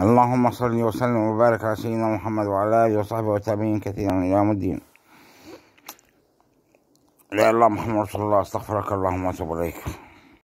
اللهم صل وسلم وبارك على سيدنا محمد وعلى آله وصحبه وتابعين كثيرا إلى يوم الدين لا الله محمد رسول الله استغفرك اللهم واتوب إليك